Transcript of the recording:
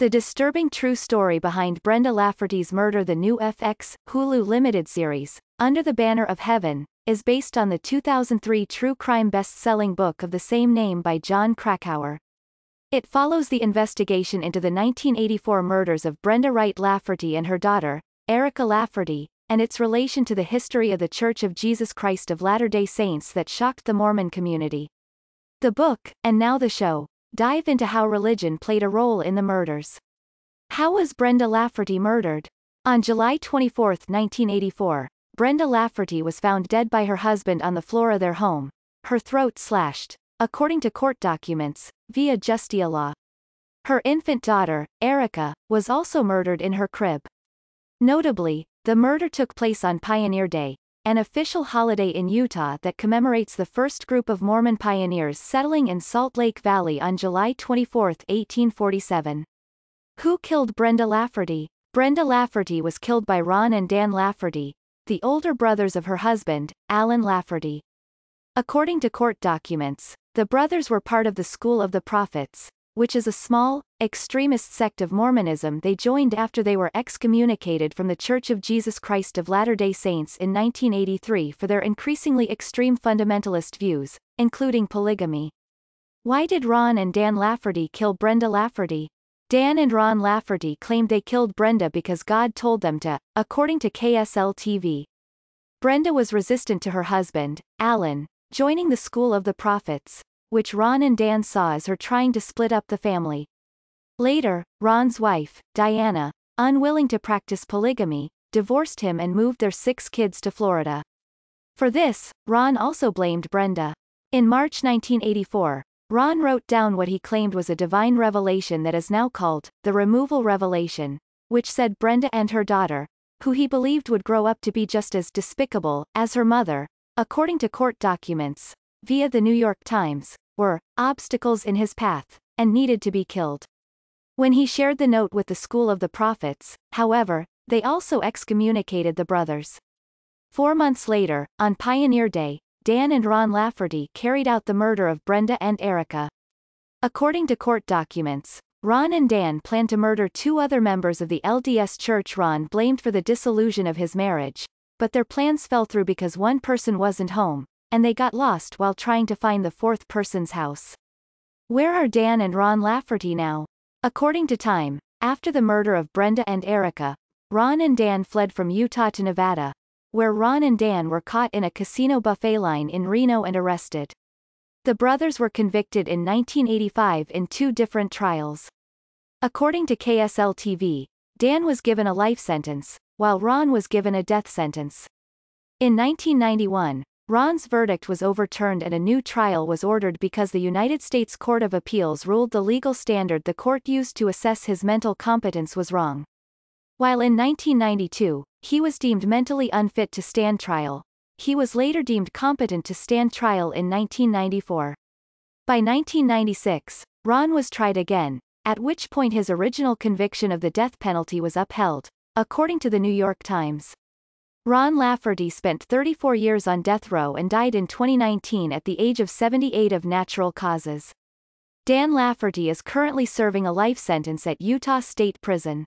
The disturbing true story behind Brenda Lafferty's murder the new FX, Hulu limited series, Under the Banner of Heaven, is based on the 2003 true crime best-selling book of the same name by John Krakauer. It follows the investigation into the 1984 murders of Brenda Wright Lafferty and her daughter, Erica Lafferty, and its relation to the history of the Church of Jesus Christ of Latter-day Saints that shocked the Mormon community. The book, and now the show, dive into how religion played a role in the murders. How was Brenda Lafferty murdered? On July 24, 1984, Brenda Lafferty was found dead by her husband on the floor of their home, her throat slashed, according to court documents, via justia law. Her infant daughter, Erica, was also murdered in her crib. Notably, the murder took place on Pioneer Day, an official holiday in Utah that commemorates the first group of Mormon pioneers settling in Salt Lake Valley on July 24, 1847. Who killed Brenda Lafferty? Brenda Lafferty was killed by Ron and Dan Lafferty, the older brothers of her husband, Alan Lafferty. According to court documents, the brothers were part of the School of the Prophets, which is a small, extremist sect of Mormonism they joined after they were excommunicated from The Church of Jesus Christ of Latter-day Saints in 1983 for their increasingly extreme fundamentalist views, including polygamy. Why did Ron and Dan Lafferty kill Brenda Lafferty? Dan and Ron Lafferty claimed they killed Brenda because God told them to, according to KSL TV. Brenda was resistant to her husband, Alan, joining the School of the Prophets, which Ron and Dan saw as her trying to split up the family. Later, Ron's wife, Diana, unwilling to practice polygamy, divorced him and moved their six kids to Florida. For this, Ron also blamed Brenda. In March 1984, Ron wrote down what he claimed was a divine revelation that is now called the Removal Revelation, which said Brenda and her daughter, who he believed would grow up to be just as despicable as her mother, according to court documents, via the New York Times, were obstacles in his path, and needed to be killed. When he shared the note with the School of the Prophets, however, they also excommunicated the brothers. Four months later, on Pioneer Day, Dan and Ron Lafferty carried out the murder of Brenda and Erica. According to court documents, Ron and Dan planned to murder two other members of the LDS Church Ron blamed for the dissolution of his marriage, but their plans fell through because one person wasn't home, and they got lost while trying to find the fourth person's house. Where are Dan and Ron Lafferty now? According to Time, after the murder of Brenda and Erica, Ron and Dan fled from Utah to Nevada, where Ron and Dan were caught in a casino buffet line in Reno and arrested. The brothers were convicted in 1985 in two different trials. According to KSL TV, Dan was given a life sentence, while Ron was given a death sentence. In 1991, Ron's verdict was overturned and a new trial was ordered because the United States Court of Appeals ruled the legal standard the court used to assess his mental competence was wrong. While in 1992, he was deemed mentally unfit to stand trial, he was later deemed competent to stand trial in 1994. By 1996, Ron was tried again, at which point his original conviction of the death penalty was upheld, according to the New York Times. Ron Lafferty spent 34 years on death row and died in 2019 at the age of 78 of natural causes. Dan Lafferty is currently serving a life sentence at Utah State Prison.